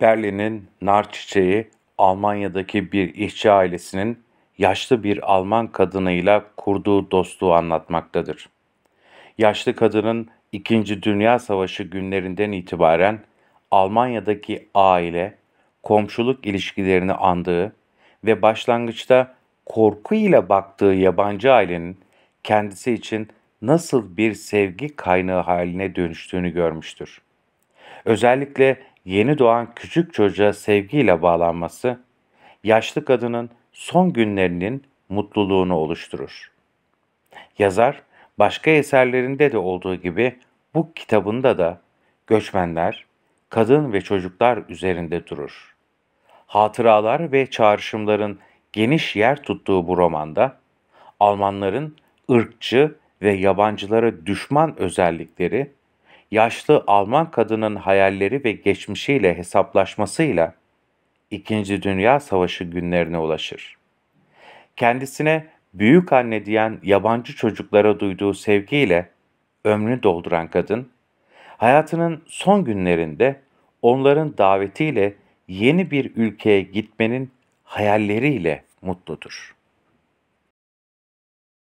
Berlin'in nar çiçeği Almanya'daki bir işçi ailesinin yaşlı bir Alman kadınıyla kurduğu dostluğu anlatmaktadır. Yaşlı kadının 2. Dünya Savaşı günlerinden itibaren Almanya'daki aile, komşuluk ilişkilerini andığı ve başlangıçta korkuyla baktığı yabancı ailenin kendisi için nasıl bir sevgi kaynağı haline dönüştüğünü görmüştür. Özellikle yeni doğan küçük çocuğa sevgiyle bağlanması, yaşlı kadının son günlerinin mutluluğunu oluşturur. Yazar, başka eserlerinde de olduğu gibi bu kitabında da göçmenler, kadın ve çocuklar üzerinde durur. Hatıralar ve çağrışımların geniş yer tuttuğu bu romanda, Almanların ırkçı ve yabancılara düşman özellikleri yaşlı Alman kadının hayalleri ve geçmişiyle hesaplaşmasıyla İkinci Dünya Savaşı günlerine ulaşır. Kendisine büyük anne diyen yabancı çocuklara duyduğu sevgiyle ömrünü dolduran kadın, hayatının son günlerinde onların davetiyle yeni bir ülkeye gitmenin hayalleriyle mutludur.